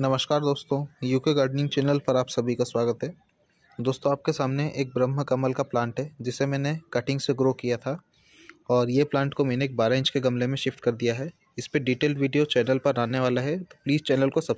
नमस्कार दोस्तों UK gardening channel पर आप सभी का स्वागत है दोस्तों आपके सामने एक ब्रह्म कमल का प्लांट है जिसे मैंने कटिंग से ग्रो किया था और ये प्लांट को मैंने एक बारह इंच के गमले में शिफ्ट कर दिया है इस पर डिटेल वीडियो चैनल पर आने वाला है तो प्लीज़ चैनल को सब